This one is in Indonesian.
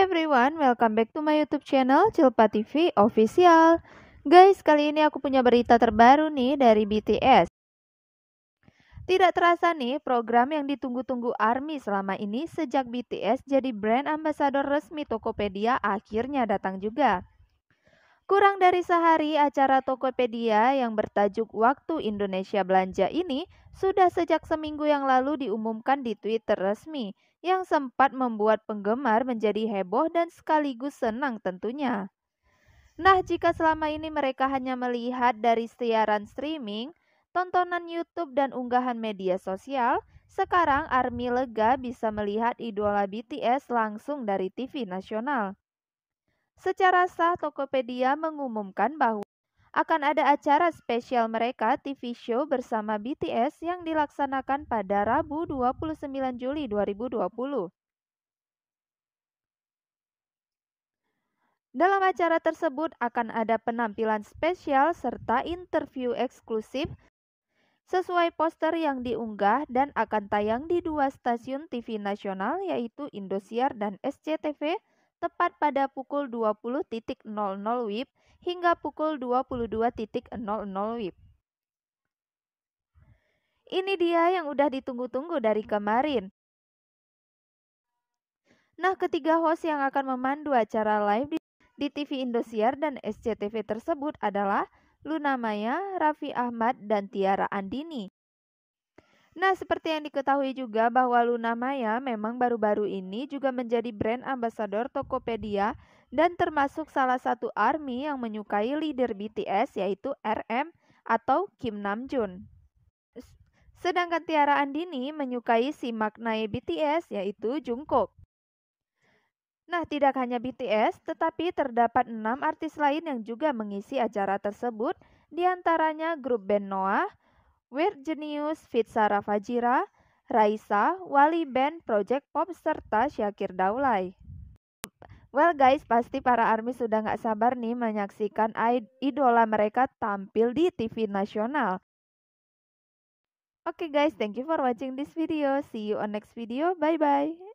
everyone, welcome back to my YouTube channel Cilpa TV Official. Guys, kali ini aku punya berita terbaru nih dari BTS. Tidak terasa nih, program yang ditunggu-tunggu ARMY selama ini sejak BTS jadi brand ambassador resmi Tokopedia akhirnya datang juga. Kurang dari sehari, acara Tokopedia yang bertajuk Waktu Indonesia Belanja ini sudah sejak seminggu yang lalu diumumkan di Twitter resmi, yang sempat membuat penggemar menjadi heboh dan sekaligus senang tentunya. Nah, jika selama ini mereka hanya melihat dari siaran streaming, tontonan YouTube dan unggahan media sosial, sekarang ARMY lega bisa melihat idola BTS langsung dari TV nasional. Secara sah, Tokopedia mengumumkan bahwa akan ada acara spesial mereka TV show bersama BTS yang dilaksanakan pada Rabu 29 Juli 2020. Dalam acara tersebut akan ada penampilan spesial serta interview eksklusif sesuai poster yang diunggah dan akan tayang di dua stasiun TV nasional yaitu Indosiar dan SCTV tepat pada pukul 20.00 WIB hingga pukul 22.00 WIB. Ini dia yang udah ditunggu-tunggu dari kemarin. Nah, ketiga host yang akan memandu acara live di, di TV Indosiar dan SCTV tersebut adalah Luna Maya, Raffi Ahmad, dan Tiara Andini. Nah, seperti yang diketahui juga bahwa Luna Maya memang baru-baru ini juga menjadi brand ambassador Tokopedia dan termasuk salah satu ARMY yang menyukai leader BTS yaitu RM atau Kim Namjoon. Sedangkan Tiara Andini menyukai si maknae BTS yaitu Jungkook. Nah, tidak hanya BTS, tetapi terdapat enam artis lain yang juga mengisi acara tersebut, diantaranya grup band Noah, Weird Genius, Fitsara Fajira, Raisa, Wali Band, Project Pop, serta Syakir Daulay. Well guys, pasti para ARMY sudah nggak sabar nih menyaksikan idola mereka tampil di TV nasional. Oke okay guys, thank you for watching this video. See you on next video. Bye-bye.